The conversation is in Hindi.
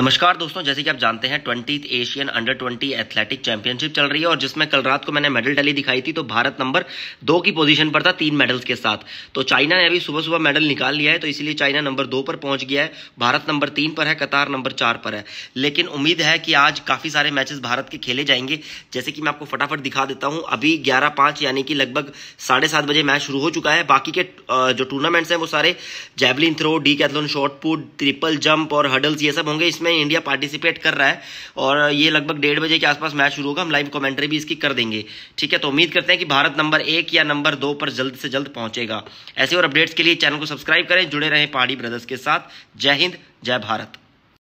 नमस्कार दोस्तों जैसे कि आप जानते हैं twenty Asian under twenty athletic championship चल रही है और जिसमें कल रात को मैंने मेडल डली दिखाई थी तो भारत नंबर दो की पोजीशन पर था तीन मेडल्स के साथ तो चाइना ने अभी सुबह सुबह मेडल निकाल लिया है तो इसलिए चाइना नंबर दो पर पहुंच गया है भारत नंबर तीन पर है कतार नंबर चार पर है लेकिन उम्मीद है कि आज काफी सारे मैचेस भारत के खेले जाएंगे जैसे कि मैं आपको फटाफट दिखा देता हूं अभी ग्यारह पांच यानी कि लगभग साढ़े सात बजे मैच शुरू हो चुका है बाकी के जो टूर्नामेंट्स हैं वो सारे javelin throw decathlon shot put triple jump और हडल्स ये सब होंगे इसमें में इंडिया पार्टिसिपेट कर रहा है और ये लगभग डेढ़ बजे के आसपास मैच शुरू होगा हम लाइव कमेंट्री भी इसकी कर देंगे ठीक है तो उम्मीद करते हैं कि भारत नंबर एक या नंबर दो पर जल्द से जल्द पहुंचेगा ऐसे और अपडेट्स के लिए चैनल को सब्सक्राइब करें जुड़े रहें पहाड़ी ब्रदर्स के साथ जय हिंद जय भारत